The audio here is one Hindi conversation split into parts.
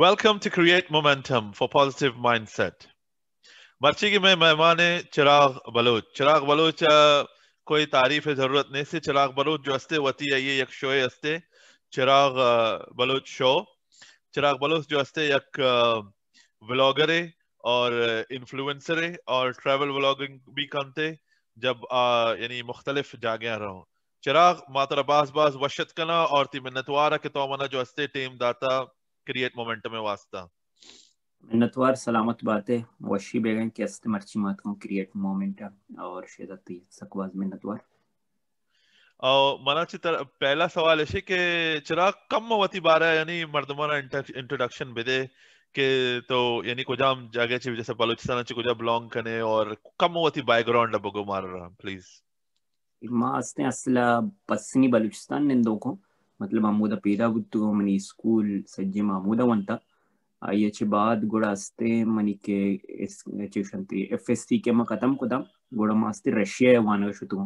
Welcome to create momentum for positive mindset मर्ची में मेहमान है चिराग बलोच चिराग बलोच कोई तारीफ है जरूरत नहीं से चिराग बलोच जो हस्ते वती है ये एक शो है हस्ते चिराग बलोच शो चिराग बलोच जो हस्ते एक व्लॉगर है और इन्फ्लुएंसर है और ट्रैवल व्लॉगिंग भी करते जब यानी मुख्तलिफ जागे रहो चिराग मातर बास बास वशत कना और ती मिन्नतवारा के तोमना जो हस्ते टेम दाता create momentum e vasta. salamat baate vashi begin ki istemarchimat kon create momentum aur shedati sakwaz minnatvar और मना चितर पहला सवाल ऐसे के चिराग कम वती बारह यानी मर्दमाना इंट्रोडक्शन बेदे के तो यानी कुजाम जागे ची जैसे बलूचिस्तान ची कुजा बिलोंग कने और कम वती बैकग्राउंड अब गो मार प्लीज मां असला पश्चिमी बलूचिस्तान निंदो को मतलब पीदा పేద मन स्कूल స్కూల్ సజ్జం అమ్ముదా వంట అయ్యచ్చి బాద్ కూడా వస్తే మనకి చేసంతి ఎఫ్ఎస్సి के में खत्म कुदाम मस्ते रशिया वन शुतु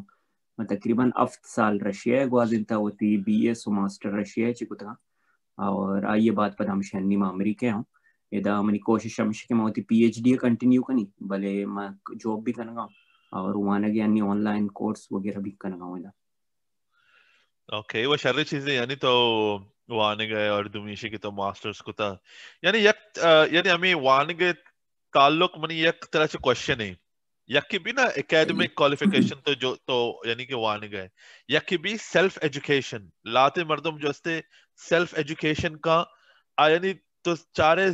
तकरीबन अफ्त साल रशिया ग्वाजिन था होती बी एस मास्टर रशिया चिकुतगा और आइए बात पता हम शहनी में अमरीके हूँ यदा मनी कोशिश हमश के मैं पी एच डी कंटिन्यू करनी भले मैं जॉब भी करना और वहाँ यानी ऑनलाइन कोर्स वगैरह भी करना इधर ओके वो اوكي واش यानी तो वाने गए और दुमिशे की तो मास्टर्स को था तो, यानी यक यानी हमें गए ताल्लुक मनी यक तरह से क्वेश्चन है यक की भी ना एकेडमिक क्वालिफिकेशन तो जो तो यानी कि गए यक की भी सेल्फ एजुकेशन लाते मर्दों जो अस्ते सेल्फ एजुकेशन का यानी तो चारे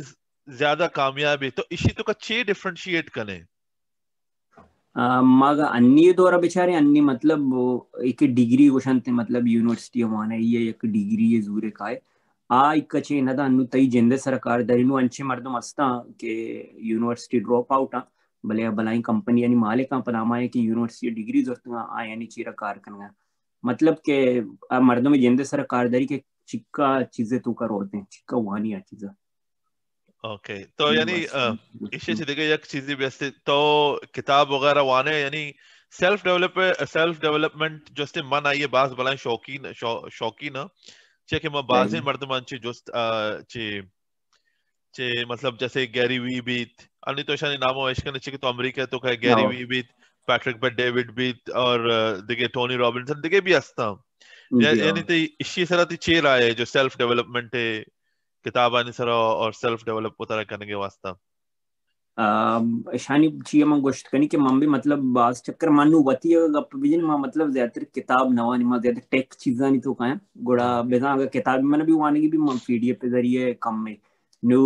ज्यादा कामयाबी तो इसी तो का छे डिफरेंशिएट करें मग द्वारा बेचारे ద్వారా मतलब एक डिग्री ఇక డిగ్రీ मतलब यूनिवर्सिटी యూనివర్సిటీ మానే ये एक डिग्री ये जूरे है आ इक छे नदा अनु तई जेंदे सरकार दरिनु अंचे मर्दम मस्ता के यूनिवर्सिटी ड्रॉप आउट आ भले या भलाई कंपनी यानी मालिक पनामा है कि यूनिवर्सिटी डिग्री जोरतुंगा आ यानी चीरा कार करना मतलब के मर्दों में जेंदे सरकार दरी के चिक्का चीजें तो कर होते हैं चिक्का वहां नहीं आ चीज़ा ओके तो यानी इससे सीधे एक चीज वैसे तो किताब वगैरह वाने यानी self develop self development just मन आई है बास भला शौकीन शौ, शौकीन चे के मैं बाजे मर्दमान चे जस्ट चे चे मतलब जैसे गैरी वी बीत अन्य तो शानी नाम हो ऐसे चे तो अमेरिका तो कहे गैरी वी बीत पैट्रिक पर डेविड बीत और दिखे टोनी रॉबिन्सन दिखे भी हंसता यानी तो इसी तरह ती चेर आए जो सेल्फ डेवलपमेंट है किताब किताबानी सर और सेल्फ डेवलप को तरह करने के वास्ता um, शानी जी मैं गोष्ट करनी कि मां भी मतलब बास चक्कर मानू वती है गप विजन मां मतलब ज्यादातर किताब नवा मां ज्यादा टेक चीजा नहीं तो का गोड़ा बेजा अगर किताब मैंने भी वाने की भी मां पीडीएफ के जरिए कम में नो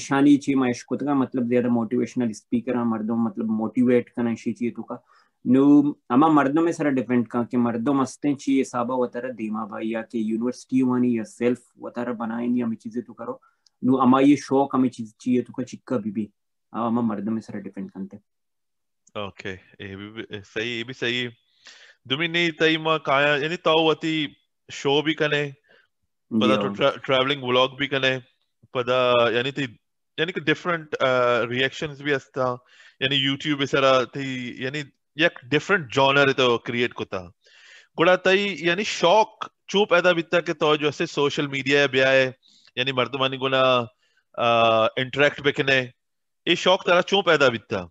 ईशानी चाहिए मां इश्कुत का मतलब ज्यादा मोटिवेशनल स्पीकर मर्दों मतलब मोटिवेट करना चाहिए तो का No, ama mardom is different ka ke mardom asten chi saba watara dema bhai ya ke university wani yourself watara banayin ya mi cheeze tu karo. No ama ye shock ami cheez chi ye tu ka chikka bibi. ama mardom is different kante. Okay, eh bi sahi eh bi sahi. Dumini taima kaya yani tawati show bhi kane पता तो ट्रैवलिंग व्लॉग भी कने पता यानी ती यानी कि डिफरेंट रिएक्शंस भी अस्ता यानी यूट्यूब इस तरह ती यानी एक डिफरेंट जॉनर तो क्रिएट कोता गुड़ा तई यानी शौक चू पैदा बीता के तो जो सोशल मीडिया है ब्याह यानी मर्दमानी गुना इंटरेक्ट बेकने ये शौक तरह चू पैदा बीता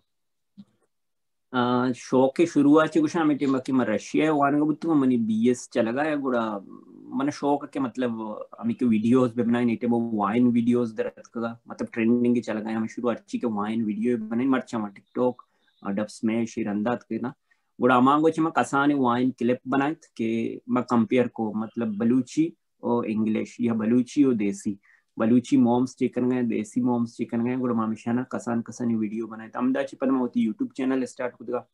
शौक के शुरुआत से कुछ हमें टेमा कि मैं रशिया वाले को बुत्तु मनी बीएस चलगा या गुड़ा मन शौक के मतलब हमें के वीडियोस पे बनाई नहीं वो वाइन वीडियोस दरत का मतलब ट्रेंडिंग के चलगा हमें शुरुआत अच्छी के वाइन वीडियो बनाई मर्चा मा टिकटॉक डब्स में के ना वोड़ा मांगो ची मैं कसाने वाइन क्लिप बनाए के मैं कंपेयर को मतलब बलूची और इंग्लिश या बलूची और देसी बलूची मॉम्स चिकन गए देसी मॉम्स चिकन गए गुड़ मामिशाना कसान कसानी वीडियो बनाए तो अमदा चिपन में होती यूट्यूब चैनल स्टार्ट कुदगा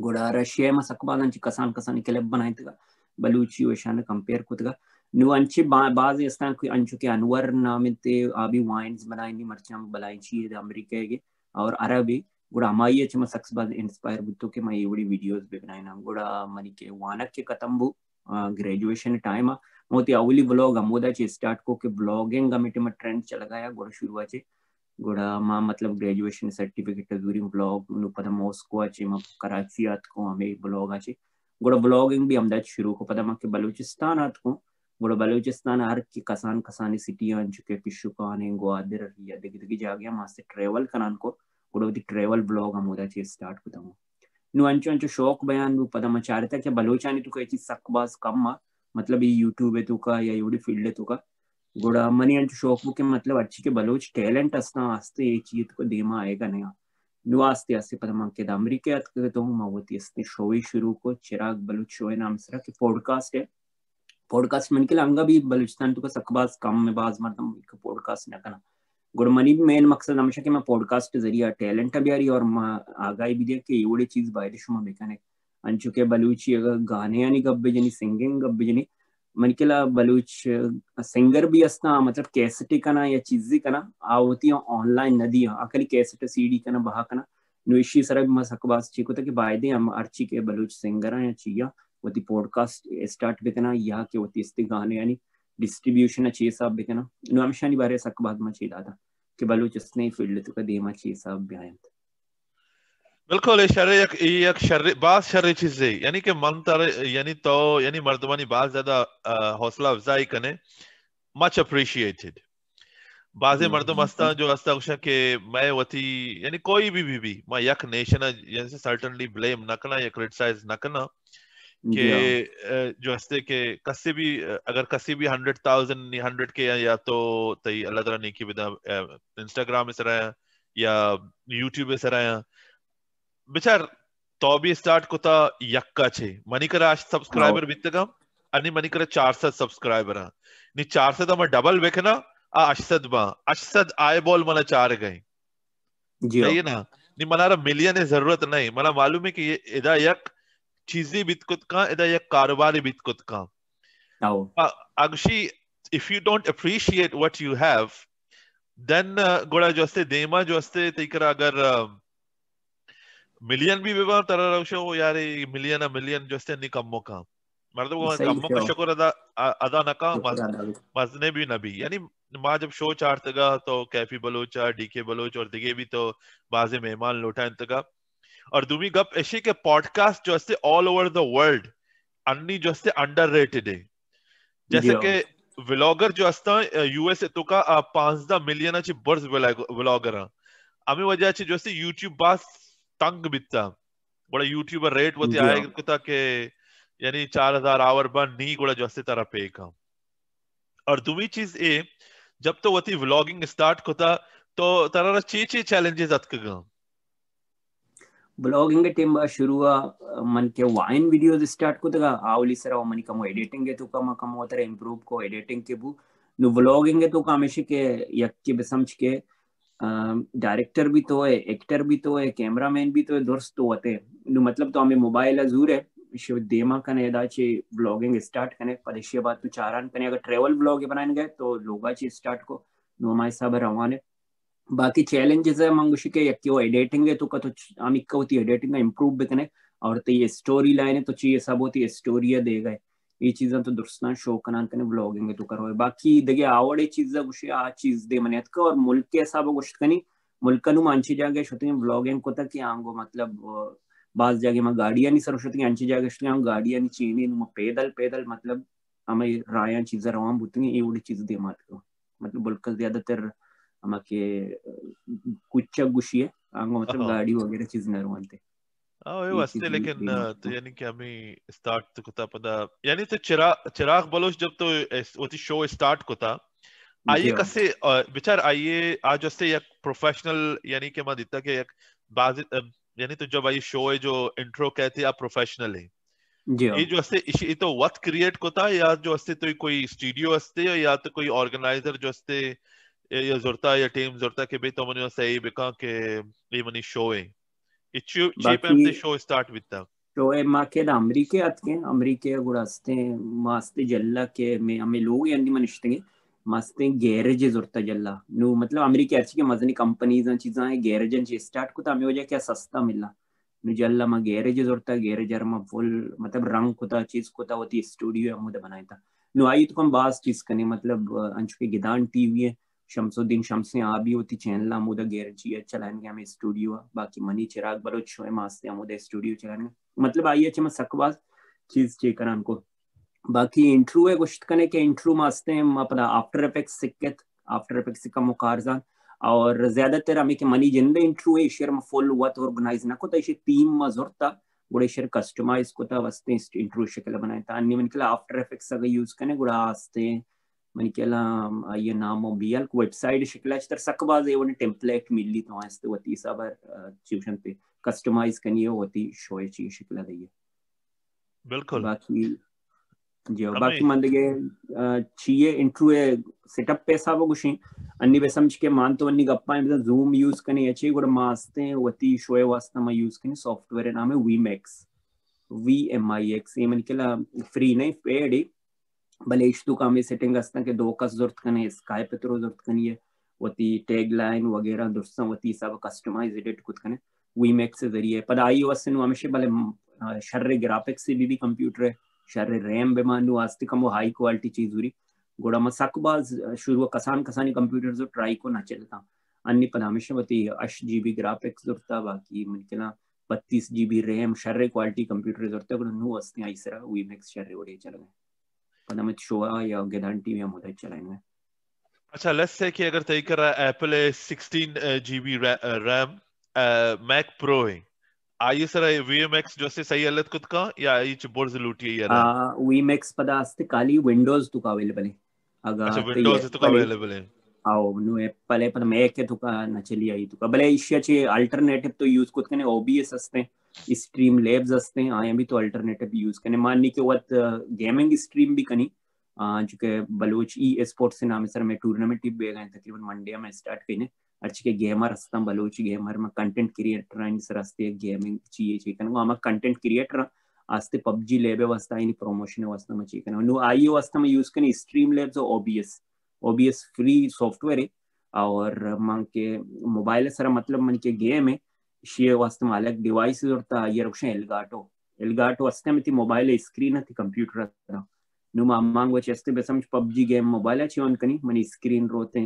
गुड़ा रशिया में सकबादन ची कसान कसानी क्लिप बनाए तगा बलूची और ओशान कंपेयर कुदगा नु अंचे बाज इस तरह कोई अंचो के अनवर नामिते आबी वाइन्स बनाई नी मरचा बलाई ची अमेरिका के और अरबी ಕೂಡ ಅಮಾಯಿಯ ಚಿಮ ಸಕ್ಸ್ ಬಾದ್ ಇನ್ಸ್ಪೈರ್ ಬಿತ್ತು ಕೆ ಮೈ ಇವಡಿ ವಿಡಿಯೋಸ್ ಬಿಗ್ನಾಯ್ ನಮ್ ಕೂಡ ಮನಿಕೆ ವಾನಕ್ಕೆ ಕತಂಬು ग्रेजुएशन टाइम मोती अवली ब्लॉग अमोदा चे स्टार्ट को के ब्लॉगिंग गमिटी में ट्रेंड चल चलगाया गोड़ा आचे गोड़ा माँ मतलब ग्रेजुएशन सर्टिफिकेट दूरी ब्लॉग नु पता मॉस्को आचे मैं कराची आत को हमें ब्लॉग आचे गोड़ा ब्लॉगिंग भी अमदाद शुरू को पता मां के बलूचिस्तान आत को गोड़ा बलूचिस्तान हर की कसान कसानी सिटी आ चुके पिशुकान गोआदर या दिग दिग जा गया मां से ट्रेवल करान को पूरा ट्रेवल ब्लॉग हम होदा थी स्टार्ट बताऊं नु अंचो अंचो शौक बयान नु पता मचा रहा था बलोचानी तो कहची सकबाज कम मा मतलब ये यूट्यूब है तो का या यूडी फील्ड है तो का गोड़ा मनी अंचो शौक के मतलब अच्छी के बलोच टैलेंट असना आस्ते ये चीज तो देमा आएगा नया नु आस्ते आस्ते पता मां के दामरी के अत तो हम होती इसने शो ही शुरू को चिराग बलोच शो है नाम से के पॉडकास्ट है पॉडकास्ट मन के लांगा भी बलूचिस्तान तो का सकबाज कम में मतलब पॉडकास्ट ना करना गुड गुडमनी मेन मकसद हमेशा कि मैं पॉडकास्ट के जरिए टैलेंट अबियारी और आगाही भी दिया कि एवडे चीज बाहर बायदेशुमा बेकाने ಅಂಚುಕೆ ಬಲೂಚಿ ಗಾನೆ ಅನಿ ಗಬ್ಬೆಜನಿ ಸಿಂಗಿಂಗ್ ಗಬ್ಬೆಜನಿ ಮನಿಕೆಲ ಬಲೂಚ್ ಸಿಂಗರ್ ಬಿ ಅಸ್ನ ಮತಲಬ್ कैसेटी कना या चीजी कना आ होती है ऑनलाइन नदी आकली कैसेट सीडी कना बहा कना नुशी सरग म सकबास को तक तो बाय दे हम अर्ची के बलूच सिंगर या चिया वती पॉडकास्ट स्टार्ट बेकना या के वती इस्ते गाने यानी ඩිස්ටිියෂන චේසාභ්‍යකන නොවම්ශනි භාරය සක් භාගම චේදාත කෙබලු චස්නයි ෆිල්ලතුක දේම චේසාභ්‍යායන්ත बिल्कुल शर एक, एक शर बात शर चीज़ है यानी कि मन तर यानी तो यानी मर्दमानी बात ज़्यादा हौसला अफजाई करने मच अप्रिशिएटेड बाजे हम्म, मर्दम अस्ता जो अस्ता उशा के मैं वती यानी कोई भी भी भी मैं यक नेशन जैसे सर्टनली ब्लेम न करना या क्रिटिसाइज न करना कि जो हस्ते के कसी भी अगर कसी भी हंड्रेड थाउजेंड हंड्रेड के या तो तई अल्लाह तला नहीं की विदा इंस्टाग्राम इस तरह या यूट्यूब इस तरह बेचार तो भी स्टार्ट को था यक्का छे मनी करा आज सब्सक्राइबर भी तक हम अन्य मनी करा सद सब्सक्राइबर हैं नी चार सद मैं डबल वेखना आ अशसद बा अशसद आई बॉल मना चार गए जी ना नी मना रा मिलियन है जरूरत नहीं मना मालूम है कि ये इदा यक ಚೀಸಿ ಬಿತ್ಕೊತ್ಕ ಇದ ಯ ಕಾರವಾರಿ ಬಿತ್ಕೊತ್ಕ ಅಗ್ಶಿ if you don't appreciate what you have then ಗೋಳ ಜೊ ಅಸ್ತೆ ದೇಮ ಜೊ ಅಸ್ತೆ ತೈಕರ ಅಗರ್ मिलियन भी बेबार तरह रवशो यार मिलियन मिलियन जो से uh, uh, नहीं का मतलब वो कम्मो का शकुर अदा अदा ना का मजने भी भी यानी माँ जब शो चार तगा तो कैफी बलोच डीके बलोच और दिगे भी तो बाजे मेहमान लौटा इंतगा और Ardumi गप ऐसे के पॉडकास्ट जो है all over the world just जो है. अंडर रेटेड है जैसे के व्लॉगर जो असता यूएस तो का पांच मिलियन अच्छे बर्स व्लॉगर हैं अमी वजह वजाची जो है यूट्यूब बास तंग बिता बड़ा यूट्यूबर रेट वो तो आएगा कुता के यानी चार हजार आवर बन नी गोड़ा जो है तरह पे का और दूसरी चीज ए जब तो वो वती व्लॉगिंग स्टार्ट कोता तो तरह चे चे चैलेंजेस अतक गम ಬ್ಲಾಗಿಂಗ್ ಟೆಂಬ ಶುರುವ ಮನ್ಕೆ ವಾಯಿನ್ ವಿಡಿಯೋಸ್ ಸ್ಟಾರ್ಟ್ ಕೂತಾಗ ಆವಲಿ ಸರ ಮನಿ ಕಮ ಎಡಿಟಿಂಗ್ ತೂಕ ಮ ಕಮ ಹೋತರ ಇಂಪ್ರೂವ್ ಕೋ ಎಡಿಟಿಂಗ್ के ಬು ನು ಬ್ಲಾಗಿಂಗ್ ತೂಕ ಹಮೇಶೆ के ಯಕ್ಕೆ बेसमझ तो के डायरेक्टर तो तो भी तो है एक्टर भी तो है कैमरा मैन भी तो है दोस्त तो होते नु मतलब तो हमें मोबाइल जरूर है शिव देमा कने दाचे ब्लॉगिंग स्टार्ट कने परेशिया बात तो चारान कने अगर ट्रैवल ब्लॉग बनाएंगे तो लोगा ची स्टार्ट को नु हमारे सब है बाकी चैलेंजेस है मंगुशी के यकी वो एडिटिंग है तो, तो का तो आम इक्का होती एडिटिंग का इम्प्रूव भी करने और तो ये स्टोरी लाइन है तो चीज़ सब होती तो है तो स्टोरी है देगा ये चीज़ तो दुर्सना शो करना करने ब्लॉगिंग तो करो बाकी देखिए आवडे चीज़ जब उसे आ चीज़ दे मने अतका और मुल्क के हिसाब को कुछ मतलब, गाड़िया नहीं गाड़िया पैदल पैदल मतलब हमें राय আমাকে কুচ্চা গুছিয়ে আঙ্গো মতলব গাড়ি वगैरह चीज নরমানতে اه ايوه استے لیکن یعنی کہ ہمیں سٹارٹ کو تا پدا یعنی تو چراغ چراغ بلوچ जब तो ओती शो स्टार्ट को था आइए कसे विचार आइए आज हस्ते एक प्रोफेशनल यानी कि मैं दिखता कि एक बाज यानी तो जब आई शो है जो इंट्रो कहते आप प्रोफेशनल ये जो हस्ते ये तो वक्त क्रिएट कोता या जो हस्ते तो कोई स्टूडियो हस्ते या तो कोई ऑर्गेनाइजर जो हस्ते je zorta je tim zorta ki bi to manjo se i bika ki imani e showi. Ichu e chipem se show start bitta. Shoaib तो माँ के अमरीके अतके अमरीके गुड़ास्ते मास्ते जल्ला के में हमें लोग यंदी मनिश्ते मस्ते गैरेज जुरता जल्ला नू मतलब अमरीके अच्छी के मजनी कंपनीज चीजा है गैरेज ची स्टार्ट को तो हमें वजह क्या सस्ता मिला नू जल्ला माँ गैरेज जुरता गैरेज मा फुल मतलब रंग चीज कोता स्टूडियो बनाया शमसुद्दीन शम्स ने आ भी होती चैनल आमूद गेरजी चलाएंगे अच्छा हमें स्टूडियो है बाकी मनी चिराग बरो छो है मास्ते आमूद स्टूडियो चलाएंगे मतलब आई है में सकवास चीज चेकर हमको बाकी इंट्रो है कुछ कने के इंट्रो मास्ते हम अपना आफ्टर इफेक्ट सिक्कत आफ्टर इफेक्ट का मुकारजा और ज्यादातर हमें के मनी जिन जिंदे इंट्रो है शेयर में फुल हुआ तो ऑर्गेनाइज ना को तो इसे टीम में जोर था गुड़े शेयर कस्टमाइज को कोता वस्ते इंट्रो शक्ल बनाए था अन्य मन के आफ्टर इफेक्ट्स अगर यूज करने गुड़ा आस्ते manikellam aye namo bialk website shiklashtar sakbaz e one template milli to ast wati sabar tuition pe customize kaniye hoti shoye chi shikla diye बिल्कुल बाकी जी बाकी मान लीजिए चाहिए इंट्रू है सेटअप पैसा वो कुछ अन्नी पे समझ के मान तो अन्नी गप्पा है जूम यूज करनी अच्छी गुड़ मास्ते हैं वती शोए वास्ते मैं यूज करनी सॉफ्टवेयर नाम है Vmix V M I X ये मन के ला फ्री नहीं पेड ही බල ේෂ්තුකා මේ සිටිං ගස්තන්ගේ දෝකස් දුෘත්කනය ස්කයි පතුර දුෘත්කනය වති ටේග ලයින් වගේ දුරසන් වති සබ කස්ටමයි ෙඩට කුත්කන वीमेक से जरिए पद आई वसन हमेशा भले शर्र ग्राफिक्स से भी, भी कंप्यूटर शर्र रैम बेमानु आस्ते कम वो हाई क्वालिटी चीज हुई गोड़ा मसकबाज अं, शुरू कसान कसानी कंप्यूटर जो ट्राई को ना चलता अन्य पद हमेशा बती अश जी बी ग्राफिक्स जुड़ता बाकी मनकला बत्तीस जी बी रैम शर्र क्वालिटी कंप्यू कंप्यूटर जुड़ता नू वस्ते आई सरा वीमेक्स शर्र उड़े चल गए पता पanamet शोआ या Gedan TV हम उधर चलाएंगे अच्छा लेट्स से कि अगर तय कर रहा है एप्पल uh, uh, uh, है 16 जीबी रैम मैक प्रो है आई सर ये वीएमएक्स जो से सही ಸರ ವಿಎಂಎಕ್ಸ್ ಜೊತೆ ಸಹಿ ಅಲ್ಲದ ಕುತ್ಕ लूटी है यार आ वीएमएक्स पता ವಿಎಂಎಕ್ಸ್ ಪದ विंडोज तो का अवेलेबल है अगर अच्छा विंडोज तो का अवेलेबल है आओ नु एप्पल है पर मैक के तो का ना चली आई तो का भले इशिया छे अल्टरनेटिव तो यूज खुद कने ओबीएस असते हैं स्ट्रीम ස්ට්‍රීම් ලේබ් අස්තේ भी तो अल्टरनेटिव यूज करने मानने के वत गेमिंग स्ट्रीम भी कनी के बलोच ई स्पोर्ट्स से नाम सर में टूर्नामेंट भी बेगा तकरीबन मंडे में स्टार्ट कहीं अच्छी के गेमर हस्ता बलोच गेमर में कंटेंट क्रिएटर इन सर हस्ते गेमिंग चाहिए को आम कंटेंट क्रिएटर आस्ते पबजी लेबे वस्ता इन प्रमोशन वस्ता में कन नु आईओ वस्ता में यूज कनी Streamlabs OBS OBS free software है और मन के मोबाइल सर मतलब मन के गेम है शीयवास्तव अलग डिवाइस अयरक्ष एलगाटो एलगाटो अस्तमी मोबाइल स्क्रीन अति कंप्यूटर अम्मांग बेसम पबजी गेम मोबाइल अच्छी मन स्क्रीन रोते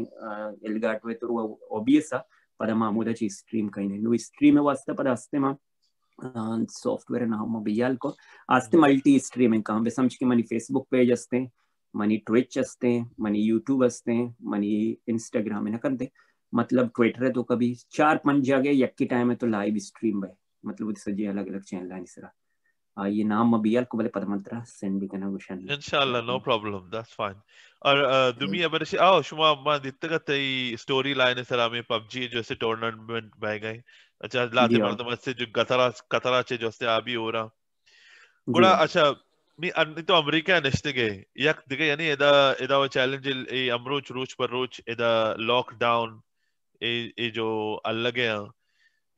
एलगाटो ओबियसा पद मूद स्ट्रीम कहीं स्ट्रीम वस्ते पद अस्तम साफ्टवेर नाम बेयलो अस्त मल्टी स्ट्रीम इंका बेसमच की मन फेसबुक पेज अस्ते मनी ट्विच अस्ते मनी यूट्यूब अस्ते मनी इंस्टाग्राम इनकंते हैं मतलब ट्विटर है तो कभी चार पंच जगह एक ही टाइम है तो लाइव स्ट्रीम है मतलब सजे अलग अलग चैनल है सर ये नाम अभी आपको बोले पदमंत्रा सेंड भी करना गुशन इंशाल्लाह नो प्रॉब्लम दैट्स फाइन और दुमी हम्म। अबर से आओ शुमा अम्मा दित्ते दित्तक तई स्टोरी लाइन है सर हमें पबजी जैसे टूर्नामेंट भाई गए अच्छा लाते हाँ। मर्दम से जो कतरा कतरा चे जो से भी हो रहा गुड़ा अच्छा मी तो अमेरिका निश्चित नश्तगे यक दिखे यानी एदा एदा वो चैलेंज ये अमरोच रोच पर रोच एदा लॉकडाउन ये जो अलग है हाँ।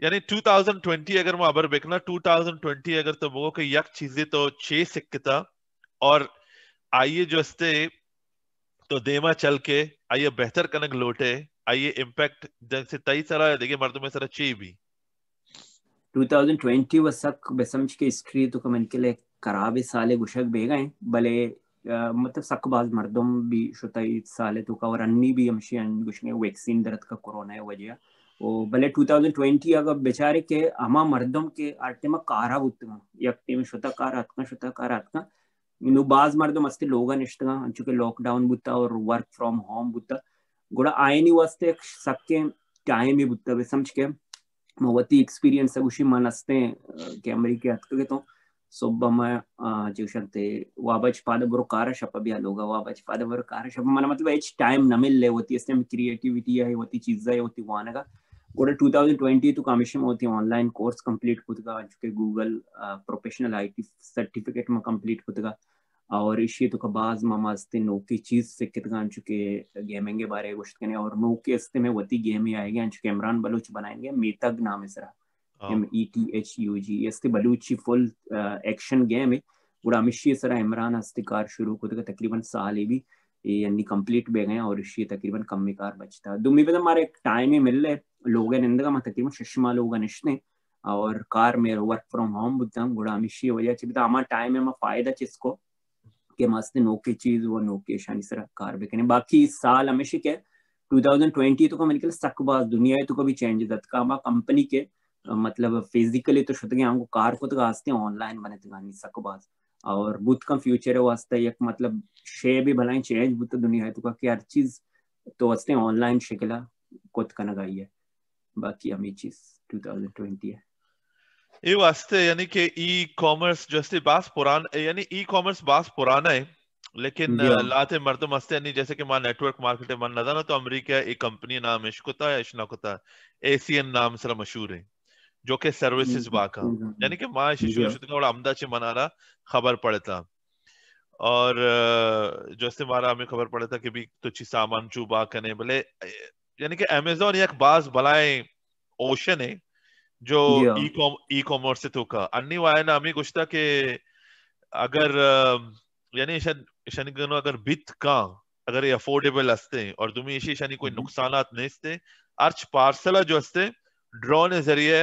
यानी 2020 अगर मैं अबर बेकना 2020 अगर तो बोलो कि यक चीजें तो छे सिक्कता और आइए जो इससे तो देमा चल के आइए बेहतर कनक लोटे आइए इम्पैक्ट जैसे तई सारा है देखिए मर्दों में सारा छे भी 2020 वसक बेसमझ के स्क्रीन तो कमेंट के लिए खराब साले गुशक बेगा हैं भले मतलब तो का और अन्नी भी u अन्न कुछ नहीं वैक्सीन दर्द का कोरोना है वजह वो भले 2020 अगर बेचारे के हमा मर्दों के आटे में कारा उत्तम यक्ति में शुता कार आत्मा शुता कार आत्मा नु बाज मर्दम अस्ते लोगा निष्ठा अंचु के लॉकडाउन बुत्ता और वर्क फ्रॉम होम बुता गोड़ा आयनी वास्ते सबके टाइम ही समझ के एक्सपीरियंस है मन के हथ के तो సుబ్బమయ చూసంతే వాబచ్ కారశప మన ఎచ్ టైం है వానగా 2020 కమిషన్ गूगल प्रोफेशनल सर्टिफिकेट में कंप्लीट కుతుగా और इसी तो कबाज ममास्ते नो की चीज से कितगान चुके गेमिंग के बारे में गोष्ठ तो करने और नो के में वती गेम ही आएगी चुके इमरान बलोच बनाएंगे मेतग नाम इसरा M E T H U G अस्ति बलूची फुल एक्शन गेम है पूरा अमिशी सर इमरान हस्ते शुरू को तो तकरीबन साल ही भी ये यानी कंप्लीट बे गए और ऋषि तकरीबन कम में कार बचता दुमी बदम मारे एक टाइम ही मिल ले लोग हैं निंदा मतलब तकरीबन शशमा लोग निश्ने और कार में वर्क फ्रॉम होम बुद्धम गुड़ा अमिशी हो जाए चिपता हमारा टाइम है तो मा फायदा चीज को के मस्ते नोके चीज वो नोके शानी सर कार बे कने बाकी इस साल अमिशी के 2020 तो का मेरे सकबाज दुनिया तो कभी चेंज दत का कंपनी के मतलब फिजिकली तो शुद्ध गया हमको कार आस्ते ऑनलाइन बने तो गानी ನಿಸಕ बात और बुत का फ्यूचर है वास्ते एक मतलब शे भी भला ही चेंज बुत दुनिया है तुका तो कि हर चीज तो वास्ते ऑनलाइन शिकला कोत का गई है बाकी हम चीज 2020 है ये वास्ते यानी के ई कॉमर्स जैसे बास पुराना यानी ई कॉमर्स बास पुराना है लेकिन हाँ। लाते मर्दम हस्ते नहीं जैसे कि मान नेटवर्क मार्केटिंग मन ना ना तो अमेरिका एक कंपनी नाम इश्कुता या इश्नाकुता एसीएन नाम से मशहूर है जो कि सर्विसेज वाका यानी कि माँ शिशु यशोद का बड़ा अमदाची मनारा खबर पड़ता और जैसे मारा हमें खबर पड़ा था कि भी तो ची सामान चू बा बाकने बोले यानी कि अमेजोन एक बास बलाए ओशन है जो ई कॉमर्स हाँ। से तो का अन्य ना हमें कुछ था कि अगर यानी शन अगर बित का अगर ये अफोर्डेबल हस्ते और तुम्हें ऐसी शनि कोई नुकसान नहीं थे अर्च पार्सल जो हस्ते ड्रोन जरिए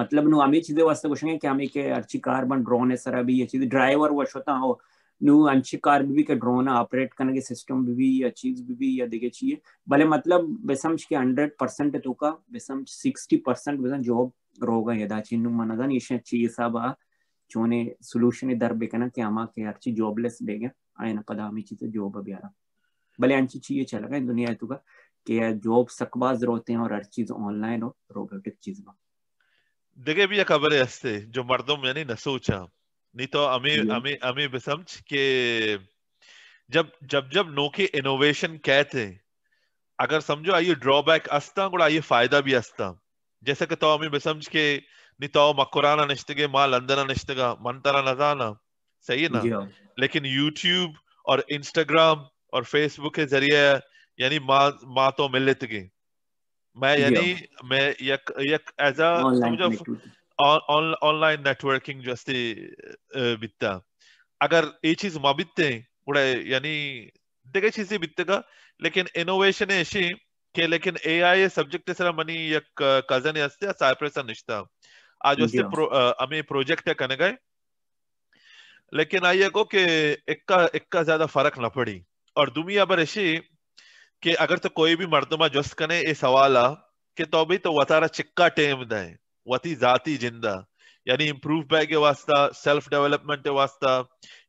मतलब नु आमी वास्ते ಮತ್ಲಬ್ನು ಅಮಿ आमी के अच्छी कार बन ड्रोन है सर अभी ये चीज ड्राइवर ಡ್ರೈವರ್ ವಶೋತ हो नु अच्छी कार भी, भी के ड्रोन ऑपरेट करने के सिस्टम भी भी या चीज भी भी या देखे चाहिए भले मतलब बेसम्स के 100 परसेंट तो का बेसम्स सिक्सटी परसेंट बेसन जॉब रोगा यदा नु चिन्नु मनदन ये चाहिए सब आ चोने सोल्यूशन इधर बेकना के आमा के अच्छी जॉबलेस बेगे आयन पदा हमी चीज जॉब अभी आ भले अच्छी चीज चलेगा दुनिया तो का के जॉब सकबाज सकबा हैं और हर चीज ऑनलाइन हो रोबोटिक चीज में דגה קבל יעשה, ג'ו מרדום יני सोचा नहीं तो हमें हमें हमें समझ के जब जब जब नोके इनोवेशन कहते अगर समझो आइए ड्रॉबैक अस्ता और आइए फायदा भी अस्ता जैसे कि तो हमें बेसमझ के नहीं तो मकुराना निश्तगे माँ लंदना निश्तगा मंतरा नजाना सही है ना लेकिन यूट्यूब और इंस्टाग्राम और फेसबुक के जरिए यानी माँ तो मिल लेते मैं यानी मैं यक यक एज अ समझो ऑनलाइन नेटवर्किंग जस्ते बित्ता अगर ये चीज मा बित्ते उड़े यानी देखा बित्ते का लेकिन इनोवेशन है ऐसी के लेकिन एआई ये सब्जेक्ट सर मनी यक कजन अस्ते साइप्रस निश्ता आज उससे प्रो, प्रोजेक्ट है कने गए लेकिन आइए को के एक का एक का ज्यादा फर्क ना पड़ी और दुनिया भर ऐसी कि अगर तो कोई भी मर्दमा जस्त कने ये सवाल आ कि तो भी तो वतारा चिक्का टेम दें वती जाती जिंदा यानी इम्प्रूव बाय के वास्ता सेल्फ डेवलपमेंट के वास्ता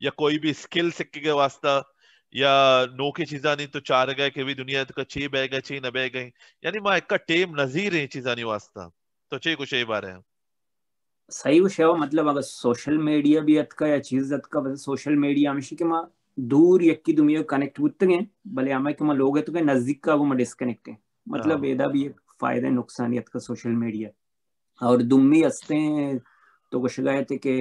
या कोई भी स्किल सिक्के के वास्ता या नो की चीजा नहीं तो चार गए कि भी दुनिया तो ची बह गए ची न बह गए यानी मां एक टेम नजीर है चीजा नहीं वास्ता तो चे कुछ यही बारे है सही वो मतलब अगर सोशल मीडिया भी अतका या चीज अतका सोशल मीडिया में के मां दूर यकी दुमियो कनेक्ट बुत्तगे भले के कि लोग है तो नजदीक का वो डिस्कनेक्ट है मतलब एदा हाँ। भी एक फायदा नुकसानियत का सोशल मीडिया और दुम्मी हंसते हैं तो कुछ गए थे के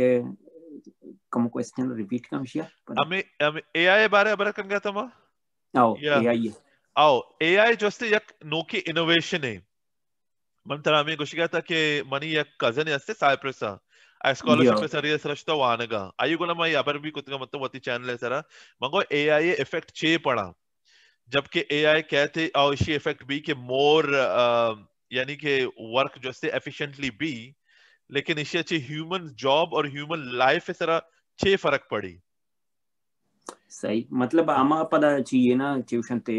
कम क्वेश्चन रिपीट का विषय हमें हमें एआई बारे अबर कन गया तमा तो आओ एआई आओ एआई जो से एक नोकी इनोवेशन है मन मतलब तरह में कुछ गया था के मनी एक कजन साइप्रस साइप्रसा a scholarship yeah. సరిగా సరస్తో వానగా అయ్యుగుణమై అబర్బి కుతుగా మొత్తం వతి ఛానల్ సరా మంగో ఏఐ ఎఫెక్ట్ చే పడా जबकि एआई कहते आवशी इफेक्ट बी के मोर यानी के वर्क जो से एफिशिएंटली बी लेकिन इससे अच्छे ह्यूमन जॉब और ह्यूमन लाइफ इस तरह छे फर्क पड़ी सही मतलब आमा पदा चाहिए ना ट्यूशन ते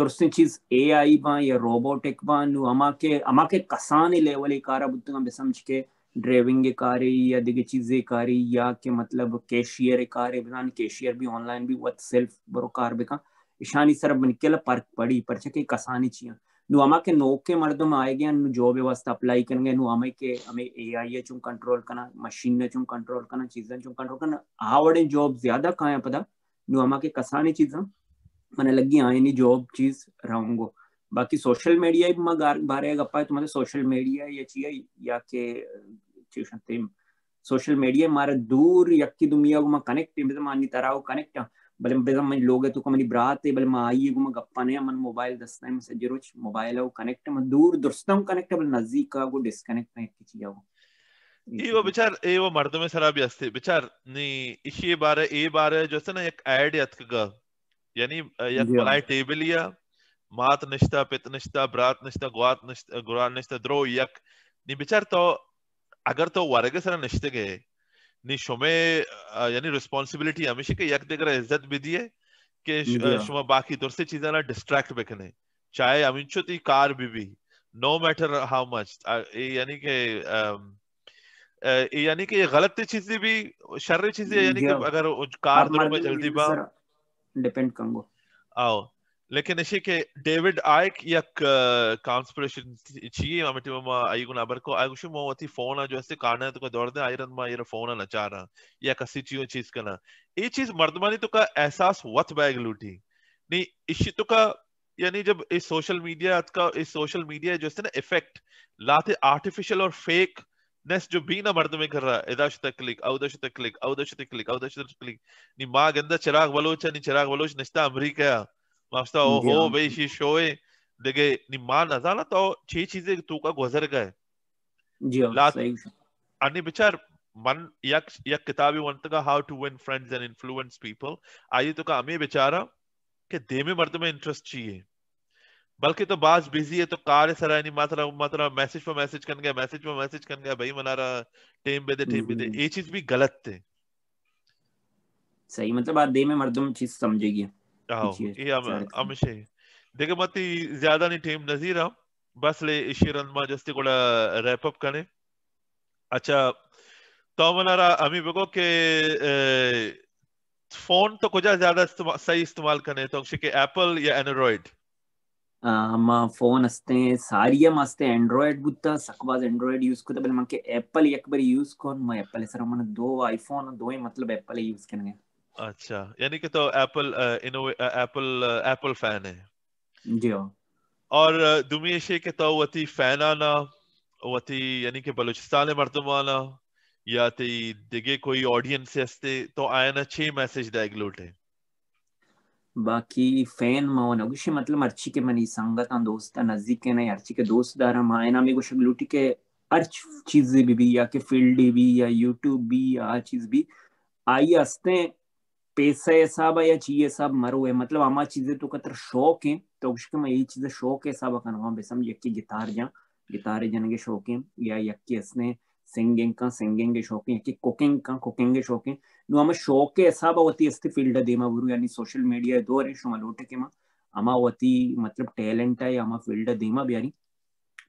दर्शन चीज एआई बा या रोबोटिक बा नु आमा के आमा के कसाने लेवल ही कार बुतगा समझ के ड्राइविंग कारी या दिगे चीजें कारी या के मतलब कैशियर कारी बिना कैशियर भी ऑनलाइन भी वत सेल्फ बरो कार बेका इशानी सर बनकेला पर्क पड़ी पर छके कसानी चिया नु अमा के नोक के मर्दम आएगे नु जॉब व्यवस्था अप्लाई करेंगे नु अमे के हमें एआई है चुम कंट्रोल करना मशीन ने चुम कंट्रोल करना चीजें चुम कंट्रोल करना आवड़े जॉब ज्यादा काया पता नु अमा के कसानी चीजें मने लगी आए नी जॉब चीज रहूंगो बाकी सोशल मीडिया बारे गप्पा तुम्हारे सोशल मीडिया याची ಯಾಕೆ ಚೇಷಂತೆ ಸೋಶಿಯಲ್ ಮೀಡಿಯಾ ಮಾರ ದೂರ ಯಕ್ಕಿ ದುನಿಯಾಗ ಮ ಕನೆಕ್ಟ್ ಬೇಜ ಮಾನಿ ತರಾವ ಕನೆಕ್ಟ್ ಬಲೆ ಬೇಜ ಮನ್ ಲೋಗ ತು ಕಮನಿ ಬ್ರಾತ್ ಬಲೆ ಮ ಆಯಿ ಗುಮ ಗಪ್ಪನೆ ಮನ್ ಮೊಬೈಲ್ ದಸ್ತಾಯ ಮಸ ಜಿರೋಚ್ ಮೊಬೈಲ್ ಅವ ಕನೆಕ್ಟ್ ಮ ದೂರ ದುರ್ಸ್ತಂ ಕನೆಕ್ಟ್ ಬಲೆ ನಜೀಕ ಗು ಡಿಸ್ಕನೆಕ್ಟ್ ನ ಯಕ್ಕಿ ಚಿಯಾವ एवो विचार एवो मर्द में सरा भी हस्ते विचार नी इसी बारे ए बारे जो से ना एक ऐड यतक यानी एक पलाई टेबल या maat nishta, pit nishta, brat nishta, guat nishta, guran nishta, dro yak. Ni bichar to agar to warage sara nishte gaye. Ni shome yani responsibility hamisha ke yak degra izzat bhi diye ke shoma baki durse cheeza na distract bekne. Chahe amincho ti car bhi bhi. No matter how much. Yani ke um, यानी कि ये गलत चीजें भी शर्र चीजें यानी कि अगर कार में जल्दी बा डिपेंड कंगो आओ ලෙකෙන එක ඩේවිඩ් ආයෙක් යක් කාන්ස්පරේෂන් චී මටම අයගුණ අබරක අයුෂ මෝති ෆෝන ජස්සේ කානයතුක දොරද අයරන්ම අයර ෆෝන නචාර යක සිටියෝ චීස් කන ඒ चीज मर्दमानी तो का एहसास वत बैग लूटी नहीं इसी तो का यानी जब इस सोशल मीडिया का इस सोशल मीडिया जो है ना इफेक्ट लाते आर्टिफिशियल और फेक नेस जो भी ना मर्द में कर रहा है इदाश तक क्लिक अवदश तक क्लिक अवदश तक क्लिक अवदश तक क्लिक नहीं माँ गंदा चिराग बलोच नहीं चिराग बलोच नश्ता अमरीका मास्टर ओ हो भाई शी शोए देखे निमान नजा ना तो छह चीजें तू का गुजर गए जी लास्ट अन्य बिचार मन यक यक किताबी वंत का how to win friends and influence people आई तो का अमी बेचारा के दे में मर्द में इंटरेस्ट चाहिए बल्कि तो बाज बिजी है तो कार्य सराय नहीं मात्रा मात्रा मैसेज पर मैसेज कर गया मैसेज पर मैसेज कर गया भाई मना रहा टेम बेदे टेम बेदे ये चीज भी गलत थे सही मतलब आप दे में मर्दों में चीज समझेगी ಅಂಶೆ देखिए मती ज्यादा नहीं टीम नजीर हम बस ले इशी रनमा जस्ती कोड़ा रैप अप कने अच्छा तो मनारा अमी बेगो के फोन तो कुछ ज्यादा सही इस्तेमाल कने तो अंशे एप्पल या एंड्रॉइड हम फोन अस्ते सारी हम अस्ते एंड्रॉइड बुत्ता सकबाज एंड्रॉइड यूज को तबल मन के एप्पल एक बार यूज कोन मैं एप्पल सर मन दो आईफोन दो ही मतलब एप्पल यूज करेंगे अच्छा यानी कि तो एप्पल एप्पल एप्पल फैन है जी हाँ और दुमियशे के तो वती फैन आना वती यानी कि बलूचिस्तान आना या ती दिगे कोई ऑडियंस हस्ते तो आया ना छह मैसेज दागलोट है बाकी फैन मावना कुछ मतलब अर्ची के मनी संगत दोस्त नजदीक के ना अर्ची के दोस्त दारा मायना में गुश लूटी के अर्च चीजें भी, भी या के फील्ड भी या यूट्यूब भी या चीज भी आई हस्ते पैसा साहब या चाहिए साहब मरो है मतलब आम चीजें तो कतर शौक है तो मैं ये चीज शौक है साहब का नाम बेसम यक्की गिटार जा गिटार जन के शौक है या यक्की इसने सिंगिंग का सिंगिंग के शौक है यक्की कुकिंग का कुकिंग के शौक है नो आमा शौक है साहब वती तो इस फील्ड दे मा बुरु यानी सोशल मीडिया दो रे शुमा लोटे के मा आमा वती मतलब टैलेंट है आमा फील्ड दे मा बियारी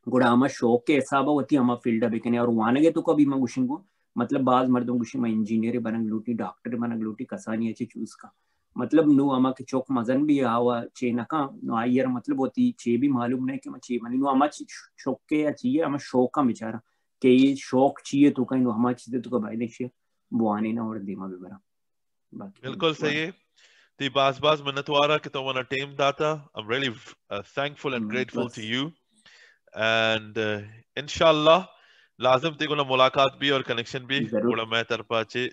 गुड़ा आमा शौक तो के हिसाब वती आमा फील्ड बेकने और वानगे तो कभी मैं उशिंगो मतलब बाज मर्दों को शिमा इंजीनियर लूटी डॉक्टर लूटी कसानी अच्छी चूज का मतलब नो अमा के चौक मजन भी आवा चे नका नो आयर मतलब होती चे भी मालूम नहीं कि मैं चे मनी नो अमा शौक के या चाहिए अमा शौक का बेचारा के ये शौक चाहिए तो कहीं नु हमा चीज तो का भाई देखिए वो आने ना और दिमा भी बरा बाकी तो बिल्कुल सही है ते बास बास मनतवारा के तो वाला टीम दाता I am really thankful and grateful to you and इंशाल्लाह लाजम थी मुलाकात भी और कनेक्शन भी बड़ा बेहतर पाचे